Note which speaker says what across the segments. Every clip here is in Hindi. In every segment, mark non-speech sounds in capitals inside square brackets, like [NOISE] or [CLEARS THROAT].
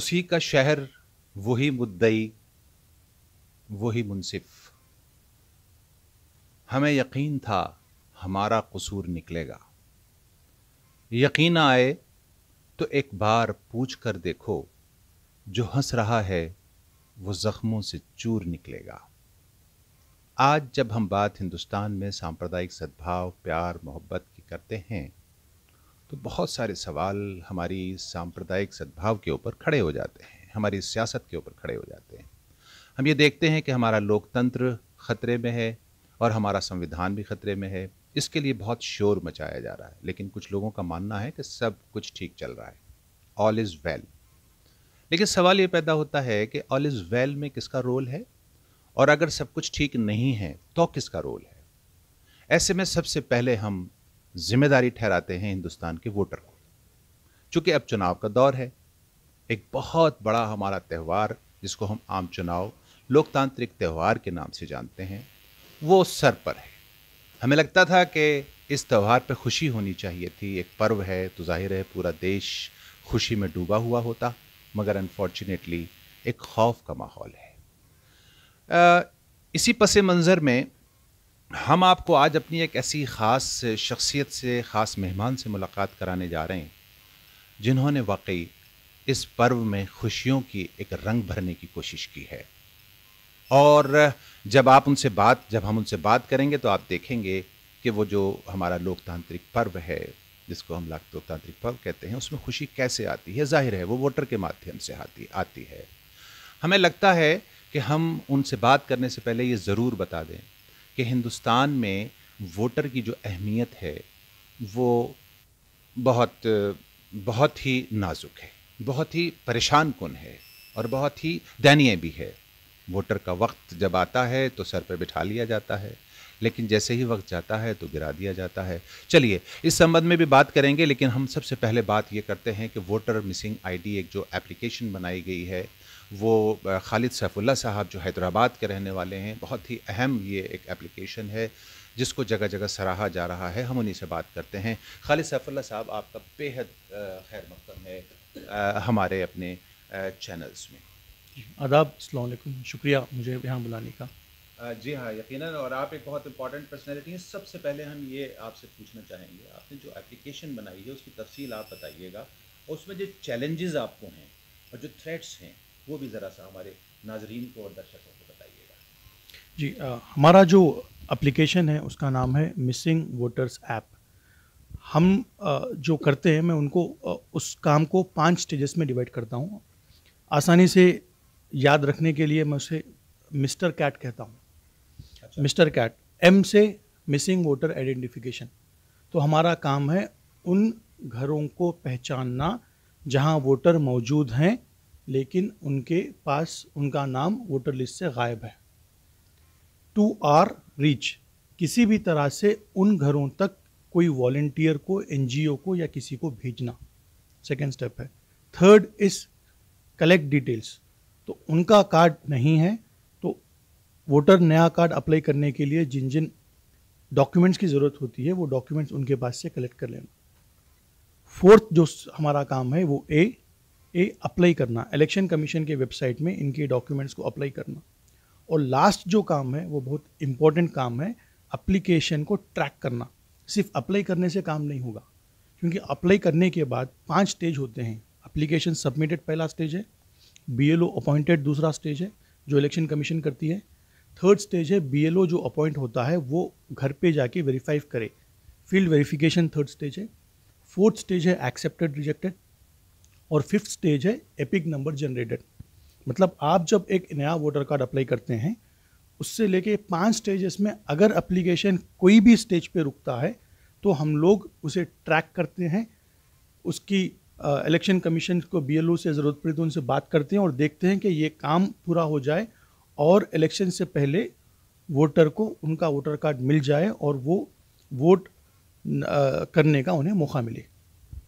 Speaker 1: उसी का शहर वही मुद्दई वही मुनसिफ हमें यकीन था हमारा कसूर निकलेगा यकीन आए तो एक बार पूछ कर देखो जो हंस रहा है वो ज़ख्मों से चूर निकलेगा आज जब हम बात हिंदुस्तान में सांप्रदायिक सद्भाव प्यार मोहब्बत की करते हैं तो बहुत सारे सवाल हमारी सांप्रदायिक सद्भाव के ऊपर खड़े हो जाते हैं हमारी सियासत के ऊपर खड़े हो जाते हैं हम ये देखते हैं कि हमारा लोकतंत्र ख़तरे में है और हमारा संविधान भी ख़तरे में है इसके लिए बहुत शोर मचाया जा रहा है लेकिन कुछ लोगों का मानना है कि सब कुछ ठीक चल रहा है ऑल इज़ वेल लेकिन सवाल ये पैदा होता है कि ऑल इज़ वेल में किसका रोल है और अगर सब कुछ ठीक नहीं है तो किसका रोल है ऐसे में सबसे पहले हम जिम्मेदारी ठहराते हैं हिंदुस्तान के वोटर को चूंकि अब चुनाव का दौर है एक बहुत बड़ा हमारा त्यौहार जिसको हम आम चुनाव लोकतांत्रिक त्यौहार के नाम से जानते हैं वो सर पर है हमें लगता था कि इस त्यौहार पर खुशी होनी चाहिए थी एक पर्व है तो जाहिर है पूरा देश खुशी में डूबा हुआ होता मगर अनफॉर्चुनेटली एक खौफ का माहौल है आ, इसी पस मंज़र में हम आपको आज अपनी एक ऐसी ख़ास शख्सियत से ख़ास मेहमान से मुलाकात कराने जा रहे हैं जिन्होंने वाकई इस पर्व में खुशियों की एक रंग भरने की कोशिश की है और जब आप उनसे बात जब हम उनसे बात करेंगे तो आप देखेंगे कि वो जो हमारा लोकतांत्रिक पर्व है जिसको हम लोकतांत्रिक पर्व कहते हैं उसमें खुशी कैसे आती है जाहिर है वो वोटर के माध्यम से आती आती है हमें लगता है कि हम उनसे बात करने से पहले ये ज़रूर बता दें कि हिंदुस्तान में वोटर की जो अहमियत है वो बहुत बहुत ही नाजुक है बहुत ही परेशान कन है और बहुत ही दयनीय भी है वोटर का वक्त जब आता है तो सर पर बिठा लिया जाता है लेकिन जैसे ही वक्त जाता है तो गिरा दिया जाता है चलिए इस संबंध में भी बात करेंगे लेकिन हम सबसे पहले बात ये करते हैं कि वोटर मिसिंग आईडी एक जो एप्लीकेशन बनाई गई है वो खालिद सैफुल्ला साहब जो हैदराबाद के रहने वाले हैं बहुत ही अहम ये एक एप्लीकेशन है जिसको जगह जगह सराहा जा रहा है हम उन्हीं से बात करते हैं खालिद सैफुल्ला साहब आपका बेहद खैर मकदम है आ, हमारे अपने चैनल्स में
Speaker 2: आदाब अलैक्म शुक्रिया मुझे यहाँ बुलाने का
Speaker 1: जी हाँ यकीनन और आप एक बहुत इंपॉर्टेंट पर्सनैलिटी हैं सबसे पहले हम ये आपसे पूछना चाहेंगे आपने जो एप्लीकेशन बनाई है उसकी तफसील आप बताइएगा उसमें जो चैलेंजेस आपको हैं और जो थ्रेट्स हैं वो भी ज़रा सा हमारे नाजरीन को और दर्शकों को
Speaker 2: बताइएगा जी आ, हमारा जो अप्लीकेशन है उसका नाम है मिसिंग वोटर्स ऐप हम आ, जो करते हैं मैं उनको आ, उस काम को पांच स्टेजेस में डिवाइड करता हूँ आसानी से याद रखने के लिए मैं उसे मिस्टर कैट कहता हूँ अच्छा। मिस्टर कैट एम से मिसिंग वोटर आइडेंटिफिकेशन तो हमारा काम है उन घरों को पहचानना जहाँ वोटर मौजूद हैं लेकिन उनके पास उनका नाम वोटर लिस्ट से गायब है टू आर रीच किसी भी तरह से उन घरों तक कोई वॉल्टियर को एन को या किसी को भेजना सेकेंड स्टेप है थर्ड इज कलेक्ट डिटेल्स तो उनका कार्ड नहीं है तो वोटर नया कार्ड अप्लाई करने के लिए जिन जिन डॉक्यूमेंट्स की ज़रूरत होती है वो डॉक्यूमेंट्स उनके पास से कलेक्ट कर लेना फोर्थ जो हमारा काम है वो ए ये अप्लाई करना इलेक्शन कमीशन के वेबसाइट में इनके डॉक्यूमेंट्स को अप्लाई करना और लास्ट जो काम है वो बहुत इम्पोर्टेंट काम है अप्लीकेशन को ट्रैक करना सिर्फ अप्लाई करने से काम नहीं होगा क्योंकि अप्लाई करने के बाद पांच स्टेज होते हैं अप्लीकेशन सबमिटेड पहला स्टेज है बी एल ओ अपॉइंटेड दूसरा स्टेज है जो इलेक्शन कमीशन करती है थर्ड स्टेज है बी एल ओ जो अपॉइंट होता है वो घर पे जाके वेरीफाई करे फील्ड वेरिफिकेशन थर्ड स्टेज है फोर्थ स्टेज है एक्सेप्टेड रिजेक्टेड और फिफ्थ स्टेज है एपिक नंबर जनरेटेड मतलब आप जब एक नया वोटर कार्ड अप्लाई करते हैं उससे लेके पांच स्टेजेस में अगर अप्लीकेशन कोई भी स्टेज पे रुकता है तो हम लोग उसे ट्रैक करते हैं उसकी इलेक्शन कमीशन को बी से ज़रूरत पड़ी तो उनसे बात करते हैं और देखते हैं कि ये काम पूरा हो जाए और इलेक्शन से पहले वोटर को उनका वोटर कार्ड मिल जाए और वो वोट करने का उन्हें मौका मिले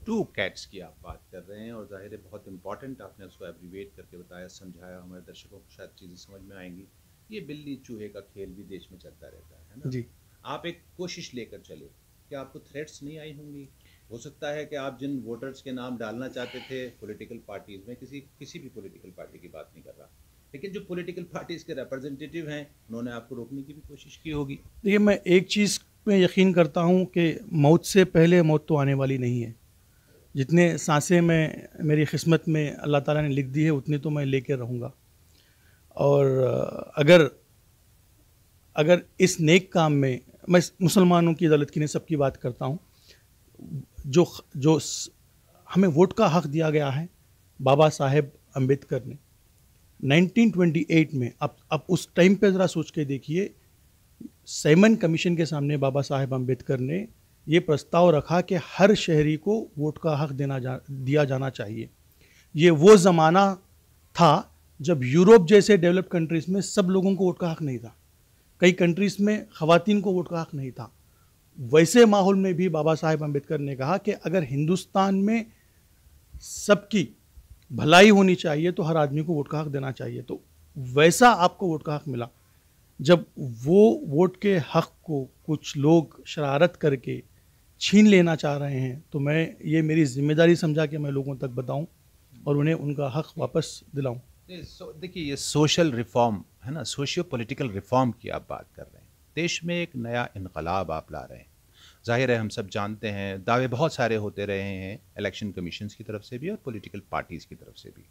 Speaker 1: टू कैट्स की आप बात कर रहे हैं और जाहिर है बहुत इंपॉर्टेंट आपने उसको एब्रीवेट करके बताया समझाया हमारे दर्शकों को शायद चीज़ें समझ में आएंगी ये बिल्ली चूहे का खेल भी देश में चलता रहता है ना जी आप एक कोशिश लेकर चले कि आपको थ्रेट्स नहीं आई होंगी हो सकता है कि आप जिन वोटर्स के नाम डालना चाहते थे पॉलिटिकल पार्टीज में किसी किसी भी पॉलिटिकल पार्टी की बात नहीं कर रहा लेकिन जो पॉलिटिकल पार्टीज के रिप्रेजेंटेटिव हैं उन्होंने आपको रोकने की भी कोशिश की होगी
Speaker 2: देखिए मैं एक चीज़ में यकीन करता हूँ कि मौत से पहले मौत तो आने वाली नहीं है जितने सांसें मैं मेरी किस्मत में अल्लाह ताला ने लिख दी है उतनी तो मैं लेकर रहूँगा और अगर अगर इस नेक काम में मैं मुसलमानों की अदालत की नहीं सबकी बात करता हूँ जो जो हमें वोट का हक दिया गया है बाबा साहेब अम्बेडकर ने 1928 में अब अब उस टाइम पे ज़रा सोच के देखिए सेमन कमीशन के सामने बाबा साहेब अम्बेडकर ने ये प्रस्ताव रखा कि हर शहरी को वोट का हक देना जा दिया जाना चाहिए ये वो ज़माना था जब यूरोप जैसे डेवलप कंट्रीज़ में सब लोगों को वोट का हक नहीं था कई कंट्रीज़ में ख़वान को वोट का हक नहीं था वैसे माहौल में भी बाबा साहेब अम्बेडकर ने कहा कि अगर हिंदुस्तान में सबकी भलाई होनी चाहिए तो हर आदमी को वोट का हक देना चाहिए तो वैसा आपको वोट का हक मिला जब वो वोट के हक को कुछ लोग शरारत करके छीन लेना चाह रहे हैं तो मैं ये मेरी जिम्मेदारी समझा के मैं लोगों तक बताऊँ और उन्हें उनका हक वापस दिलाऊँ
Speaker 1: देखिए ये सोशल रिफॉर्म है ना सोशियो पॉलिटिकल रिफॉर्म की आप बात कर रहे हैं देश में एक नया इनकलाब आप ला रहे हैं जाहिर है हम सब जानते हैं दावे बहुत सारे होते रहे हैं इलेक्शन कमीशन की तरफ से भी और पोलिटिकल पार्टीज़ की तरफ से भी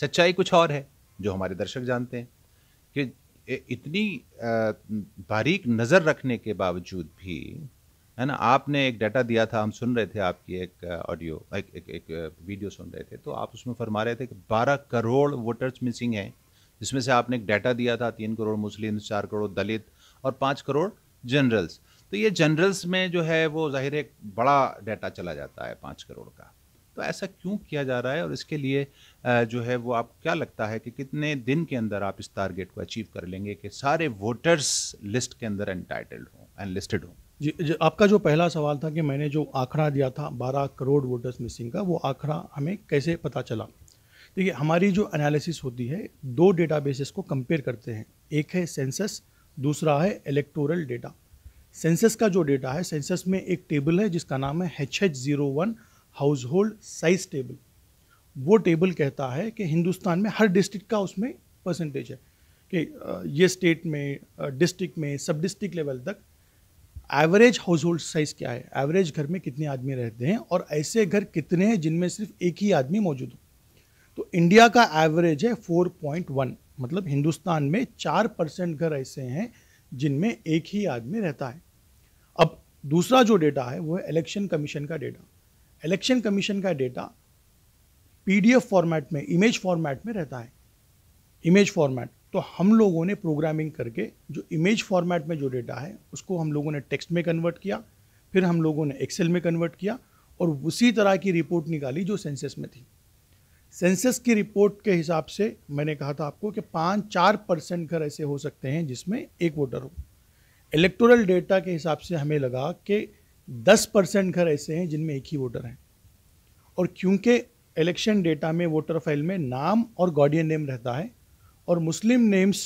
Speaker 1: सच्चाई कुछ और है जो हमारे दर्शक जानते हैं कि इतनी बारीक नज़र रखने के बावजूद भी है ना आपने एक डाटा दिया था हम सुन रहे थे आपकी एक ऑडियो एक, एक, एक वीडियो सुन रहे थे तो आप उसमें फरमा रहे थे कि 12 करोड़ वोटर्स मिसिंग हैं जिसमें से आपने एक डाटा दिया था तीन करोड़ मुस्लिम चार करोड़ दलित और पाँच करोड़ जनरल्स तो ये जनरल्स में जो है वो जाहिर एक बड़ा डाटा चला जाता है पाँच करोड़ का तो ऐसा क्यों किया जा रहा है और इसके लिए जो है वो आप क्या लगता है कि कितने दिन के अंदर आप इस टारगेट को अचीव कर लेंगे कि सारे वोटर्स लिस्ट के अंदर एंटाइटल्ड हों एंड लिस्टेड हों
Speaker 2: जी, आपका जो पहला सवाल था कि मैंने जो आंकड़ा दिया था 12 करोड़ वोटर्स मिसिंग का वो आंकड़ा हमें कैसे पता चला देखिए हमारी जो एनालिसिस होती है दो डेटा बेसिस को कंपेयर करते हैं एक है सेंसस दूसरा है इलेक्टोरल डेटा सेंसस का जो डेटा है सेंसस में एक टेबल है जिसका नाम है H H zero one household size table वो टेबल कहता है कि हिंदुस्तान में हर डिस्ट्रिक्ट का उसमें परसेंटेज है कि ये स्टेट में डिस्ट्रिक्ट में सब डिस्ट्रिक्ट लेवल तक एवरेज हाउस होल्ड साइज क्या है एवरेज घर में कितने आदमी रहते हैं और ऐसे घर कितने हैं जिनमें सिर्फ एक ही आदमी मौजूद हो तो इंडिया का एवरेज है 4.1 मतलब हिंदुस्तान में चार परसेंट घर ऐसे हैं जिनमें एक ही आदमी रहता है अब दूसरा जो डेटा है वो है इलेक्शन कमीशन का डेटा इलेक्शन कमीशन का डेटा पीडीएफ फॉर्मेट में इमेज फॉर्मेट में रहता है इमेज फॉर्मेट तो हम लोगों ने प्रोग्रामिंग करके जो इमेज फॉर्मेट में जो डेटा है उसको हम लोगों ने टेक्स्ट में कन्वर्ट किया फिर हम लोगों ने एक्सेल में कन्वर्ट किया और उसी तरह की रिपोर्ट निकाली जो सेंसस में थी सेंसस की रिपोर्ट के हिसाब से मैंने कहा था आपको कि पाँच चार परसेंट घर ऐसे हो सकते हैं जिसमें एक वोटर हो इलेक्टोरल डेटा के हिसाब से हमें लगा कि दस परसेंट घर ऐसे हैं जिनमें एक ही वोटर हैं और क्योंकि इलेक्शन डेटा में वोटर फाइल में नाम और गार्डियन नेम रहता है और मुस्लिम नेम्स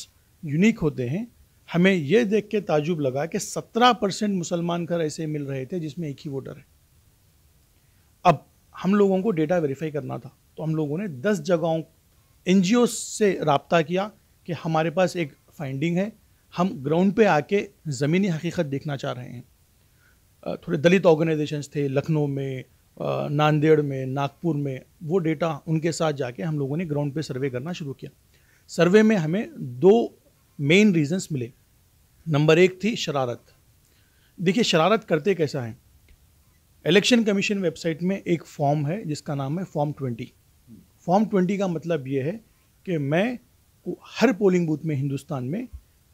Speaker 2: यूनिक होते हैं हमें यह देख के ताजुब लगा कि 17 परसेंट मुसलमान घर ऐसे मिल रहे थे जिसमें एक ही वोटर है अब हम लोगों को डेटा वेरीफाई करना था तो हम लोगों ने 10 जगहों एन से रबता किया कि हमारे पास एक फाइंडिंग है हम ग्राउंड पे आके ज़मीनी हकीकत देखना चाह रहे हैं थोड़े दलित ऑर्गेनाइजेशंस थे लखनऊ में नांदेड़ में नागपुर में वो डेटा उनके साथ जाके हम लोगों ने ग्राउंड पे सर्वे करना शुरू किया सर्वे में हमें दो मेन रीजंस मिले नंबर एक थी शरारत देखिए शरारत करते कैसा है इलेक्शन कमीशन वेबसाइट में एक फॉर्म है जिसका नाम है फॉर्म ट्वेंटी फॉर्म ट्वेंटी का मतलब ये है कि मैं हर पोलिंग बूथ में हिंदुस्तान में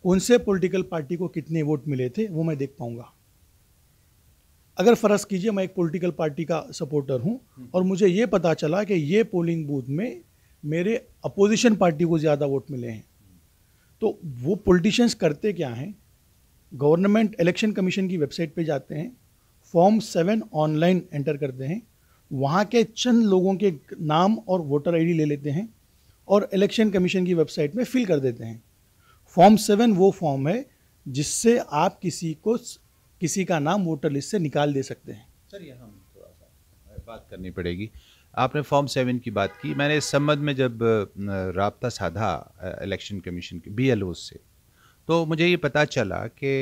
Speaker 2: कौन से पॉलिटिकल पार्टी को कितने वोट मिले थे वो मैं देख पाऊंगा अगर फ़र्ज़ कीजिए मैं एक पॉलिटिकल पार्टी का सपोर्टर हूं और मुझे ये पता चला कि ये पोलिंग बूथ में मेरे अपोजिशन पार्टी को ज़्यादा वोट मिले हैं तो वो पॉलिटिशियंस करते क्या हैं गवर्नमेंट इलेक्शन कमीशन की वेबसाइट पे जाते हैं फॉर्म सेवन ऑनलाइन एंटर करते हैं वहाँ के चंद लोगों के नाम और वोटर आईडी ले लेते हैं और इलेक्शन कमीशन की वेबसाइट में फिल कर देते हैं फॉर्म सेवन वो फॉर्म है जिससे आप किसी को किसी का नाम वोटर लिस्ट से निकाल दे सकते हैं
Speaker 1: सर यहाँ बात करनी पड़ेगी आपने फॉर्म सेवन की बात की मैंने इस संबंध में जब रबता साधा इलेक्शन कमीशन के बी से तो मुझे ये पता चला कि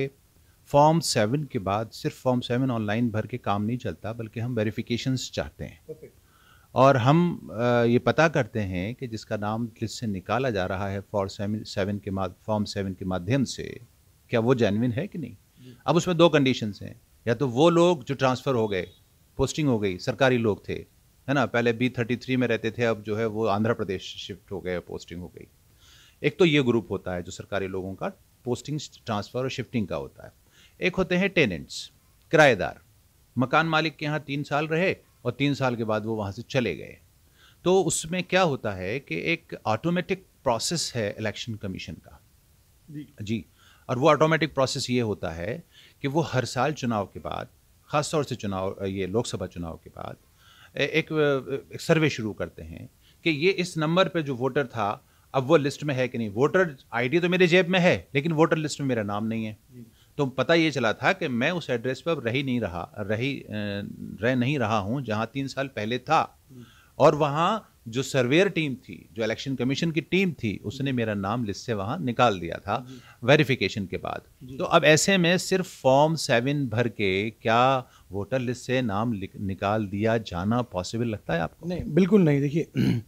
Speaker 1: फॉर्म सेवन के बाद सिर्फ फॉर्म सेवन ऑनलाइन भर के काम नहीं चलता बल्कि हम वेरिफिकेशंस चाहते हैं और हम ये पता करते हैं कि जिसका नाम लिस्ट से निकाला जा रहा है फॉर सेवन सेवन के फॉर्म सेवन के माध्यम से क्या वो जेनविन है कि नहीं अब उसमें दो कंडीशंस हैं या तो वो लोग जो ट्रांसफ़र हो गए पोस्टिंग हो गई सरकारी लोग थे है ना पहले बी थर्टी थ्री में रहते थे अब जो है वो आंध्र प्रदेश शिफ्ट हो गए पोस्टिंग हो गई एक तो ये ग्रुप होता है जो सरकारी लोगों का पोस्टिंग ट्रांसफ़र और शिफ्टिंग का होता है एक होते हैं टेनेंट्स किराएदार मकान मालिक के यहाँ तीन साल रहे और तीन साल के बाद वो वहाँ से चले गए तो उसमें क्या होता है कि एक ऑटोमेटिक प्रोसेस है इलेक्शन कमीशन का जी जी और वो ऑटोमेटिक प्रोसेस ये होता है कि वो हर साल चुनाव के बाद खासतौर से चुनाव ये लोकसभा चुनाव के बाद एक, एक सर्वे शुरू करते हैं कि ये इस नंबर पे जो वोटर था अब वो लिस्ट में है कि नहीं वोटर आईडी तो मेरे जेब में है लेकिन वोटर लिस्ट में मेरा नाम नहीं है तो पता ये चला था कि मैं उस एड्रेस पर रही नहीं रहा रही रह नहीं रहा हूँ जहाँ तीन साल पहले था और वहाँ जो सर्वेयर टीम थी जो इलेक्शन कमीशन की टीम थी उसने मेरा नाम लिस्ट से वहाँ निकाल दिया था वेरिफिकेशन के बाद तो अब ऐसे में सिर्फ फॉर्म सेवन भर के क्या वोटर लिस्ट से नाम निकाल दिया जाना
Speaker 2: पॉसिबल लगता है आपको नहीं बिल्कुल नहीं देखिए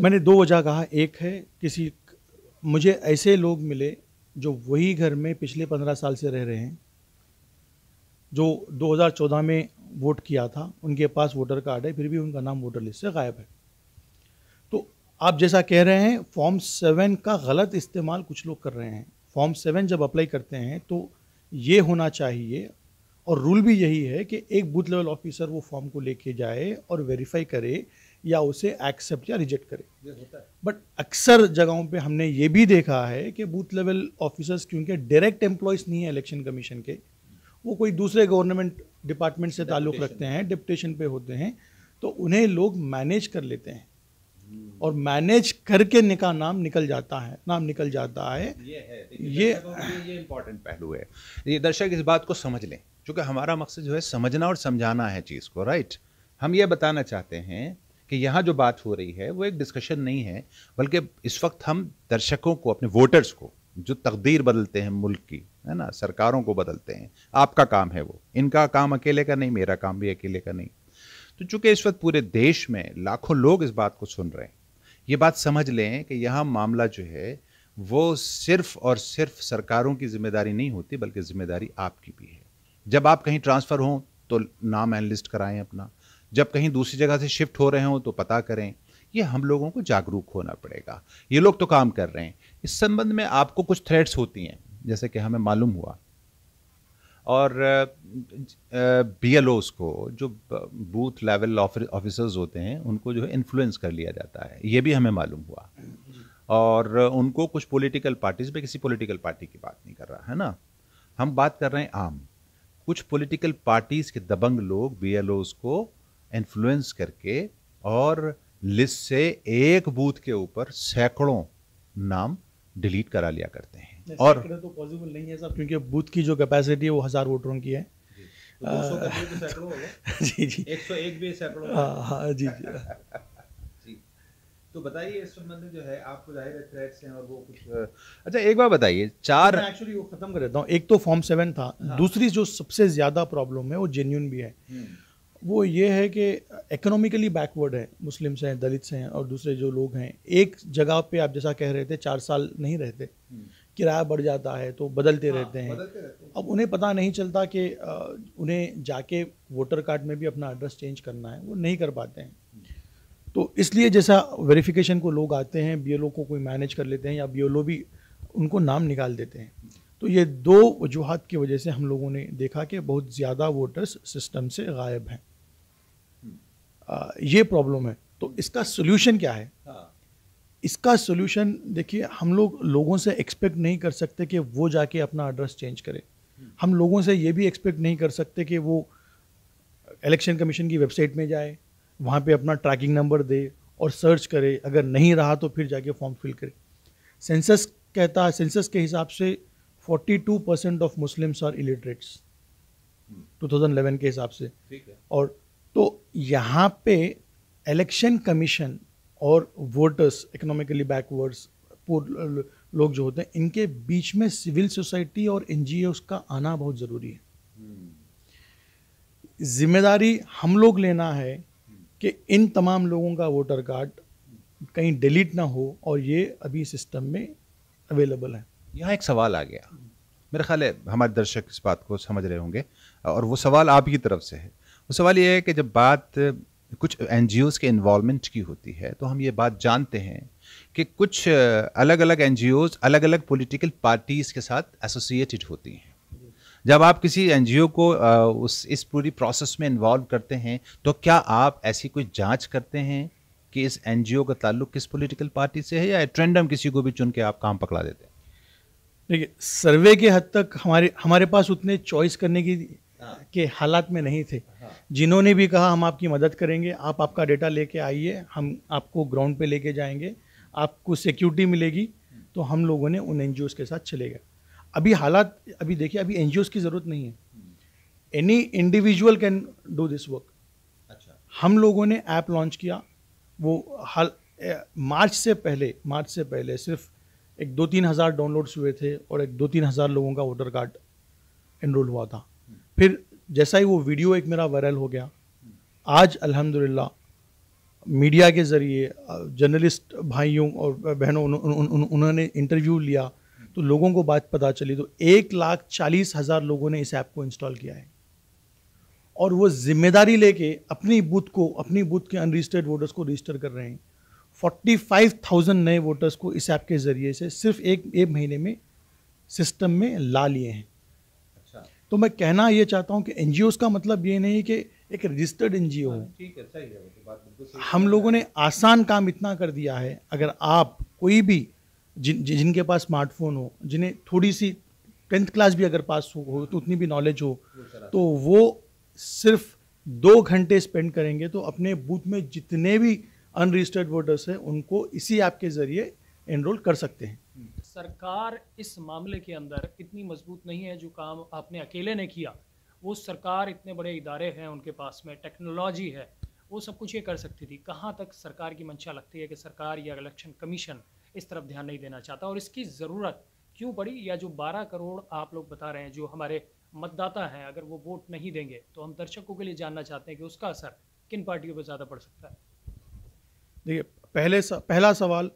Speaker 2: [CLEARS THROAT] मैंने दो वजह कहा एक है किसी मुझे ऐसे लोग मिले जो वही घर में पिछले पंद्रह साल से रह रहे हैं जो 2014 में वोट किया था उनके पास वोटर कार्ड है फिर भी उनका नाम वोटर लिस्ट से गायब है आप जैसा कह रहे हैं फॉर्म सेवन का गलत इस्तेमाल कुछ लोग कर रहे हैं फॉर्म सेवन जब अप्लाई करते हैं तो ये होना चाहिए और रूल भी यही है कि एक बूथ लेवल ऑफिसर वो फॉर्म को लेके जाए और वेरीफाई करे या उसे एक्सेप्ट या रिजेक्ट करे बट अक्सर जगहों पे हमने ये भी देखा है कि बूथ लेवल ऑफिसर्स क्योंकि डायरेक्ट एम्प्लॉयज़ नहीं है इलेक्शन कमीशन के वो कोई दूसरे गवर्नमेंट डिपार्टमेंट से ताल्लुक़ रखते हैं डिप्टेशन पे होते हैं तो उन्हें लोग मैनेज कर लेते हैं और मैनेज करके निका नाम निकल जाता है नाम निकल जाता है ये है ये ये
Speaker 1: इम्पोर्टेंट पहलू है ये दर्शक इस बात को समझ लें क्योंकि हमारा मकसद जो है समझना और समझाना है चीज़ को राइट हम ये बताना चाहते हैं कि यहाँ जो बात हो रही है वो एक डिस्कशन नहीं है बल्कि इस वक्त हम दर्शकों को अपने वोटर्स को जो तकदीर बदलते हैं मुल्क की है ना सरकारों को बदलते हैं आपका काम है वो इनका काम अकेले का नहीं मेरा काम भी अकेले का नहीं तो चूंकि इस वक्त पूरे देश में लाखों लोग इस बात को सुन रहे हैं ये बात समझ लें कि यह मामला जो है वो सिर्फ और सिर्फ सरकारों की जिम्मेदारी नहीं होती बल्कि जिम्मेदारी आपकी भी है जब आप कहीं ट्रांसफ़र हों तो नाम एनलिस्ट कराएं अपना जब कहीं दूसरी जगह से शिफ्ट हो रहे हों तो पता करें ये हम लोगों को जागरूक होना पड़ेगा ये लोग तो काम कर रहे हैं इस संबंध में आपको कुछ थ्रेट्स होती हैं जैसे कि हमें मालूम हुआ और बी एल ओज़ को जो बूथ लेवल ऑफिसर्स होते हैं उनको जो है इन्फ्लुएंस कर लिया जाता है ये भी हमें मालूम हुआ और उनको कुछ पॉलिटिकल पार्टीज में किसी पॉलिटिकल पार्टी की बात नहीं कर रहा है ना हम बात कर रहे हैं आम कुछ पॉलिटिकल पार्टीज़ के दबंग लोग बी एल ओज़ को इन्फ्लुएंस करके और लिस्ट से एक बूथ के ऊपर सैकड़ों नाम डिलीट करा लिया करते हैं और
Speaker 2: तो पॉसिबल नहीं है सर क्योंकि बूथ की जो कैपेसिटी है वो हज़ार वोटरों की है तो [LAUGHS] जी जी एक सौ एक भी
Speaker 1: सैकड़ों हाँ, हाँ जी
Speaker 2: [LAUGHS]
Speaker 1: जी तो बताइए इस संबंध में जो है आपको
Speaker 2: जाहिर है थ्रेट्स हैं और वो कुछ अच्छा एक बार बताइए चार एक्चुअली वो खत्म कर देता हूँ एक तो फॉर्म सेवन था हाँ। दूसरी जो सबसे ज़्यादा प्रॉब्लम है वो जेन्यून भी है हम्म। वो ये है कि इकोनॉमिकली बैकवर्ड है मुस्लिम्स हैं दलित्स हैं और दूसरे जो लोग हैं एक जगह पे आप जैसा कह रहे थे चार साल नहीं रहते हम्म। किराया बढ़ जाता है तो बदलते हाँ, रहते हैं बदलते रहते हैं अब उन्हें पता नहीं चलता कि उन्हें जाके वोटर कार्ड में भी अपना एड्रेस चेंज करना है वो नहीं कर पाते हैं तो इसलिए जैसा वेरिफिकेशन को लोग आते हैं बी को कोई मैनेज कर लेते हैं या बी भी उनको नाम निकाल देते हैं तो ये दो वजूहत की वजह से हम लोगों ने देखा कि बहुत ज़्यादा वोटर्स सिस्टम से गायब हैं हम्म। ये प्रॉब्लम है तो इसका सोल्यूशन क्या है हाँ। इसका सोल्यूशन देखिए हम लोग लोगों से एक्सपेक्ट नहीं कर सकते कि वो जाके अपना एड्रेस चेंज करें हम लोगों से ये भी एक्सपेक्ट नहीं कर सकते कि वो इलेक्शन कमीशन की वेबसाइट में जाए वहाँ पे अपना ट्रैकिंग नंबर दे और सर्च करे अगर नहीं रहा तो फिर जाके फॉर्म फिल करे सेंसस कहता है सेंसस के हिसाब से 42 percent of Muslims are illiterates 2011 के हिसाब से और तो यहाँ पे इलेक्शन कमीशन और वोटर्स इकोनॉमिकली बैकवर्ड्स पुअर लोग जो होते हैं इनके बीच में सिविल सोसाइटी और एन का आना बहुत ज़रूरी है जिम्मेदारी हम लोग लेना है कि इन तमाम लोगों का वोटर कार्ड कहीं डिलीट ना हो और ये अभी सिस्टम में अवेलेबल है
Speaker 1: यहाँ एक सवाल आ गया मेरा ख्याल है हमारे दर्शक इस बात को समझ रहे होंगे और वो सवाल आप तरफ से है वो सवाल ये है कि जब बात कुछ एन के इन्वॉलमेंट की होती है तो हम ये बात जानते हैं कि कुछ अलग अलग एन अलग अलग पॉलिटिकल पार्टीज़ के साथ एसोसिएटेड होती हैं जब आप किसी एन को उस इस पूरी प्रोसेस में इन्वॉल्व करते हैं तो क्या आप ऐसी कोई जांच करते हैं कि इस एन का ताल्लुक किस पोलिटिकल पार्टी से है या ट्रेंडम
Speaker 2: किसी को भी चुन के आप काम पकड़ा देते हैं देखिए सर्वे के हद तक हमारे हमारे पास उतने चॉइस करने की हाँ। के हालात में नहीं थे हाँ। जिन्होंने भी कहा हम आपकी मदद करेंगे आप आपका डेटा लेके आइए हम आपको ग्राउंड पे लेके जाएंगे आपको सिक्योरिटी मिलेगी तो हम लोगों ने उन एन के साथ चले गए अभी हालात अभी देखिए अभी एन की ज़रूरत नहीं है any individual can do this work अच्छा हम लोगों ने ऐप लॉन्च किया वो हाल मार्च से पहले मार्च से पहले सिर्फ एक दो तीन हज़ार डाउनलोड्स हुए थे और एक दो तीन हज़ार लोगों का वोटर कार्ड एनरोल हुआ था फिर जैसा ही वो वीडियो एक मेरा वायरल हो गया आज अल्हम्दुलिल्लाह मीडिया के ज़रिए जर्नलिस्ट भाइयों और बहनों उन्होंने इंटरव्यू लिया तो लोगों को बात पता चली तो एक लाख चालीस हज़ार लोगों ने इस ऐप को इंस्टॉल किया है और वो जिम्मेदारी लेके अपनी बूथ को अपनी बूथ के अनरजिस्टर्ड वोटर्स को रजिस्टर कर रहे हैं फोर्टी फाइव थाउजेंड नए वोटर्स को इस ऐप के ज़रिए से सिर्फ एक एक महीने में सिस्टम में ला लिए हैं तो मैं कहना ये चाहता हूँ कि एन का मतलब ये नहीं कि एक रजिस्टर्ड एन जी हो हम लोगों ने आसान काम इतना कर दिया है अगर आप कोई भी जिन जिनके पास स्मार्टफोन हो जिन्हें थोड़ी सी टेंथ क्लास भी अगर पास हो, हो तो उतनी भी नॉलेज हो तो वो सिर्फ दो घंटे स्पेंड करेंगे तो अपने बूथ में जितने भी अनरजिस्टर्ड वोटर्स हैं उनको इसी ऐप के ज़रिए एनरोल कर सकते हैं सरकार इस मामले के अंदर इतनी मजबूत नहीं है जो काम आपने अकेले ने किया वो सरकार इतने बड़े इदारे हैं उनके पास में टेक्नोलॉजी है वो सब कुछ ये कर सकती थी कहाँ तक सरकार की मंशा लगती है कि सरकार या इलेक्शन कमीशन इस तरफ ध्यान नहीं देना चाहता और इसकी ज़रूरत क्यों पड़ी या जो 12 करोड़ आप लोग बता रहे हैं जो हमारे मतदाता हैं अगर वो वोट नहीं देंगे तो हम दर्शकों के लिए जानना चाहते हैं कि उसका असर किन पार्टियों पर ज़्यादा पड़ सकता है देखिए पहले सा, पहला सवाल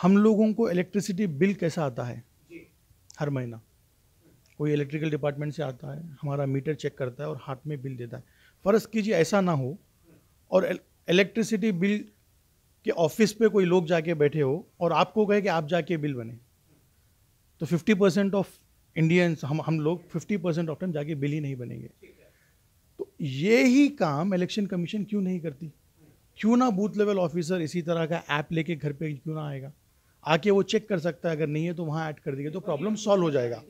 Speaker 2: हम लोगों को इलेक्ट्रिसिटी बिल कैसा आता है हर महीना कोई इलेक्ट्रिकल डिपार्टमेंट से आता है हमारा मीटर चेक करता है और हाथ में बिल देता है फ़र्ज़ कीजिए ऐसा ना हो और इलेक्ट्रिसिटी बिल के ऑफिस पे कोई लोग जाके बैठे हो और आपको कहे कि आप जाके बिल बने तो 50 परसेंट ऑफ इंडियंस हम हम लोग 50 परसेंट ऑफ टाइम जाके बिल ही नहीं बनेंगे तो ये ही काम इलेक्शन कमीशन क्यों नहीं करती क्यों ना बूथ लेवल ऑफिसर इसी तरह का ऐप लेके घर पे क्यों ना आएगा आके वो चेक कर सकता है अगर नहीं है तो वहाँ ऐड कर देंगे तो प्रॉब्लम सॉल्व हो जाएगा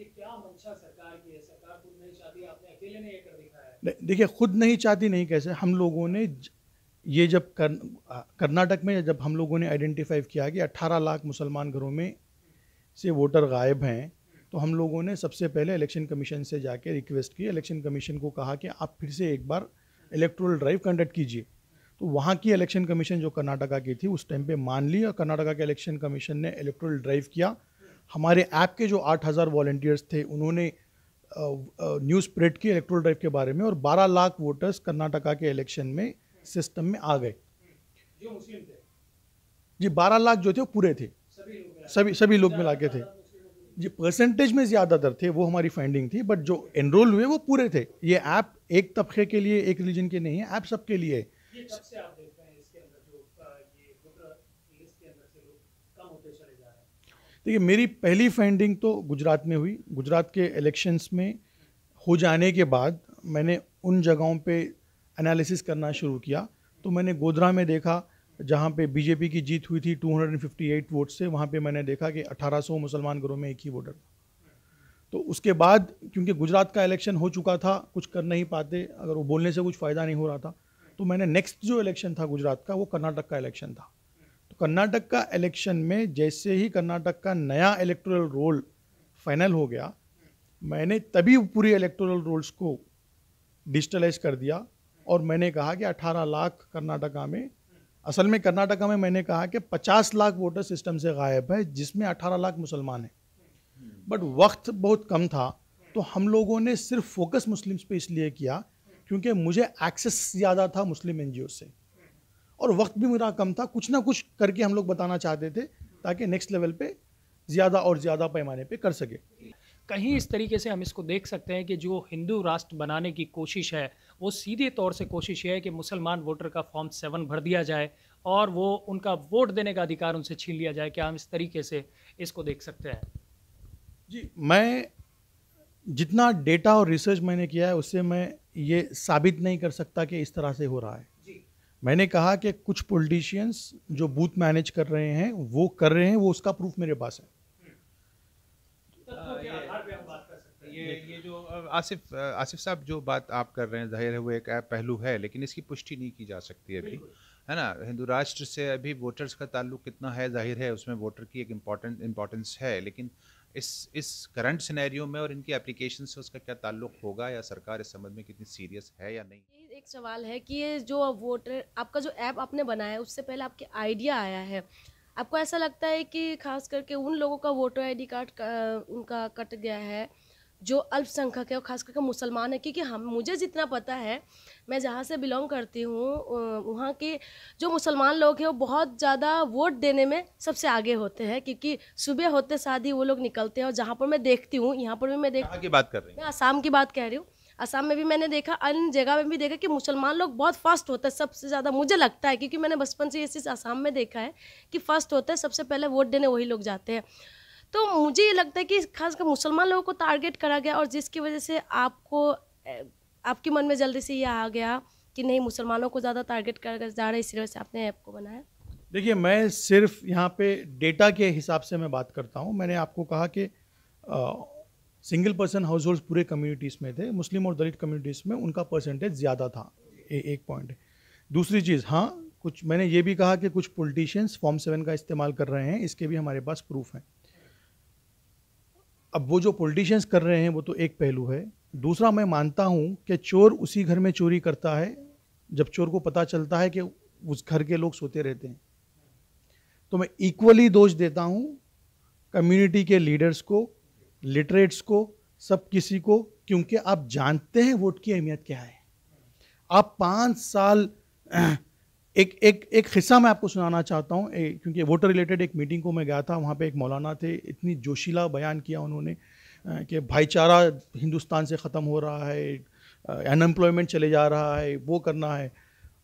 Speaker 2: देखिए खुद नहीं चाहती नहीं कैसे हम लोगों ने ये जब कर, कर्नाटक में जब हम लोगों ने आइडेंटिफाई किया कि 18 लाख मुसलमान घरों में से वोटर गायब हैं तो हम लोगों ने सबसे पहले इलेक्शन कमीशन से जाके रिक्वेस्ट की इलेक्शन कमीशन को कहा कि आप फिर से एक बार इलेक्ट्रोल ड्राइव कंडक्ट कीजिए तो वहाँ की इलेक्शन कमीशन जो कर्नाटका की थी उस टाइम पे मान ली और कर्नाटका के इलेक्शन कमीशन ने इलेक्ट्रल ड्राइव किया हमारे ऐप के जो 8000 वॉल्टियर्स थे उन्होंने न्यूज़ स्प्रेड की इलेक्ट्रल ड्राइव के बारे में और 12 लाख वोटर्स कर्नाटका के इलेक्शन में सिस्टम में आ गए जी बारह लाख जो थे वो पूरे थे सभी सभी लोग मिला के थे जी परसेंटेज में ज़्यादातर थे वो हमारी फाइंडिंग थी बट जो एनरोल हुए वो पूरे थे ये ऐप एक तबके के लिए एक रिलीजन के नहीं है ऐप सबके लिए है देखिए मेरी पहली फाइंडिंग तो गुजरात में हुई गुजरात के इलेक्शंस में हो जाने के बाद मैंने उन जगहों पे एनालिसिस करना शुरू किया तो मैंने गोधरा में देखा जहाँ पे बीजेपी की जीत हुई थी 258 वोट से वहाँ पे मैंने देखा कि 1800 मुसलमान घरों में एक ही वोटर था तो उसके बाद क्योंकि गुजरात का इलेक्शन हो चुका था कुछ कर नहीं पाते अगर वो बोलने से कुछ फ़ायदा नहीं हो रहा था तो मैंने नेक्स्ट जो इलेक्शन था गुजरात का वो कर्नाटक का इलेक्शन था तो कर्नाटक का इलेक्शन में जैसे ही कर्नाटक का नया इलेक्टोरल रोल फाइनल हो गया मैंने तभी पूरे इलेक्टोरल रोल्स को डिजिटलाइज कर दिया और मैंने कहा कि 18 लाख कर्नाटका में असल में कर्नाटका में मैंने कहा कि 50 लाख वोटर सिस्टम से गायब है जिसमें 18 लाख मुसलमान हैं बट वक्त बहुत कम था तो हम लोगों ने सिर्फ फोकस मुस्लिम्स पे इसलिए किया क्योंकि मुझे एक्सेस ज़्यादा था मुस्लिम एन से और वक्त भी मेरा कम था कुछ ना कुछ करके हम लोग बताना चाहते थे ताकि नेक्स्ट लेवल पे ज़्यादा और ज़्यादा पैमाने पे कर सके कहीं इस तरीके से हम इसको देख सकते हैं कि जो हिंदू राष्ट्र बनाने की कोशिश है वो सीधे तौर से कोशिश है कि मुसलमान वोटर का फॉर्म सेवन भर दिया जाए और वो उनका वोट देने का अधिकार उनसे छीन लिया जाए क्या हम इस तरीके से इसको देख सकते हैं जी मैं जितना डेटा और रिसर्च मैंने किया है उससे मैं ये साबित नहीं कर सकता कि इस तरह से हो रहा है मैंने कहा कि कुछ पोलिटिशियंस जो बूथ मैनेज कर रहे हैं वो कर रहे हैं वो उसका प्रूफ मेरे पास है तो ये
Speaker 1: जो आसिफ आसिफ साहब जो बात आप कर रहे हैं जाहिर है वो एक पहलू है लेकिन इसकी पुष्टि नहीं की जा सकती अभी है ना हिंदू राष्ट्र से अभी वोटर्स का ताल्लुक कितना है जाहिर है उसमें वोटर की एक इम्पोर्टेंट इम्पोर्टेंस है लेकिन इस इस करंट सिनेरियो में और इनकी एप्लीकेशन से उसका क्या ताल्लुक होगा या सरकार इस संबंध में कितनी सीरियस है या नहीं एक सवाल है कि ये जो वोटर आपका जो ऐप आपने बनाया है उससे पहले आपके आइडिया आया है आपको ऐसा लगता है कि खास करके उन लोगों का वोटर आईडी कार्ड का, उनका कट गया है जो अल्पसंख्यक है और ख़ास करके मुसलमान है क्योंकि हम मुझे जितना पता है मैं जहाँ से बिलोंग करती हूँ वहाँ के जो मुसलमान लोग हैं वो बहुत ज़्यादा वोट देने में सबसे आगे होते हैं क्योंकि सुबह होते साथ ही वो लोग निकलते हैं और जहाँ पर मैं देखती हूँ यहाँ पर भी मैं देख की बात कर रही हूँ मैं आसाम की बात कह रही हूँ असम में भी मैंने देखा अन्य जगह में भी देखा कि मुसलमान लोग बहुत फास्ट होता है सबसे ज़्यादा मुझे लगता है क्योंकि मैंने बचपन से ये चीज़ आसाम में देखा है कि फास्ट होता है सबसे पहले वोट देने वही लोग जाते हैं तो मुझे ये लगता है कि खासकर मुसलमान लोगों को टारगेट करा गया और जिसकी वजह से आपको आपके मन में जल्दी से ये आ गया कि नहीं मुसलमानों को ज़्यादा टारगेट करा जा रहा है इसी वजह से आपने ऐप को बनाया
Speaker 2: देखिए मैं सिर्फ यहाँ पे डेटा के हिसाब से मैं बात करता हूँ मैंने आपको कहा कि सिंगल पर्सन हाउस होल्ड पूरे कम्युनिटीज़ में थे मुस्लिम और दलित कम्युनिटीज़ में उनका परसेंटेज ज़्यादा था ए, एक पॉइंट दूसरी चीज़ हाँ कुछ मैंने ये भी कहा कि कुछ पोलिटिशियंस फॉर्म सेवन का इस्तेमाल कर रहे हैं इसके भी हमारे पास प्रूफ हैं अब वो जो पॉलिटिशियंस कर रहे हैं वो तो एक पहलू है दूसरा मैं मानता हूँ कि चोर उसी घर में चोरी करता है जब चोर को पता चलता है कि उस घर के लोग सोते रहते हैं तो मैं इक्वली दोष देता हूँ कम्युनिटी के लीडर्स को लिटरेट्स को सब किसी को क्योंकि आप जानते हैं वोट की अहमियत क्या है आप पाँच साल एक एक एक हिस्सा मैं आपको सुनाना चाहता हूँ क्योंकि वोटर रिलेटेड एक मीटिंग को मैं गया था वहाँ पे एक मौलाना थे इतनी जोशीला बयान किया उन्होंने कि भाईचारा हिंदुस्तान से ख़त्म हो रहा है अनएम्प्लॉयमेंट चले जा रहा है वो करना है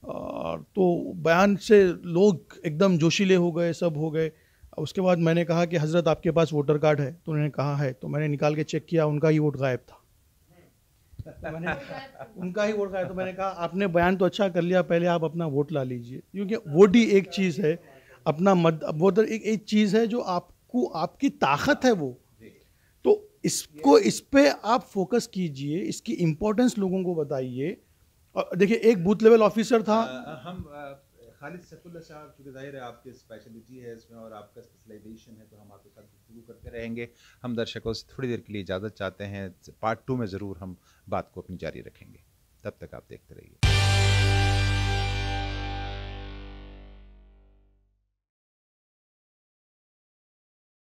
Speaker 2: तो बयान से लोग एकदम जोशीले हो गए सब हो गए उसके बाद मैंने कहा कि हज़रत आपके पास वोटर कार्ड है तो उन्होंने कहा है तो मैंने निकाल के चेक किया उनका ही वोट गायब था तो मैंने [LAUGHS] उनका ही वोट खाया तो मैंने कहा आपने बयान तो अच्छा कर लिया पहले आप अपना वोट ला लीजिए क्योंकि वोट ही एक चीज़ है अपना मत वो तो एक एक चीज़ है जो आपको आपकी ताकत है वो तो इसको इस पर आप फोकस कीजिए इसकी इम्पोर्टेंस लोगों को बताइए और देखिए एक बूथ लेवल ऑफिसर था आ,
Speaker 1: हम खालिद सैफुल्ला साहब क्योंकि जाहिर है आपकी स्पेशलिटी है इसमें और आपका स्पेशलाइजेशन है तो हम आपके साथ गुफ्तु करते रहेंगे हम दर्शकों से थोड़ी देर के लिए इजाज़त चाहते हैं पार्ट टू में ज़रूर हम बात को अपनी जारी रखेंगे तब तक आप देखते रहिए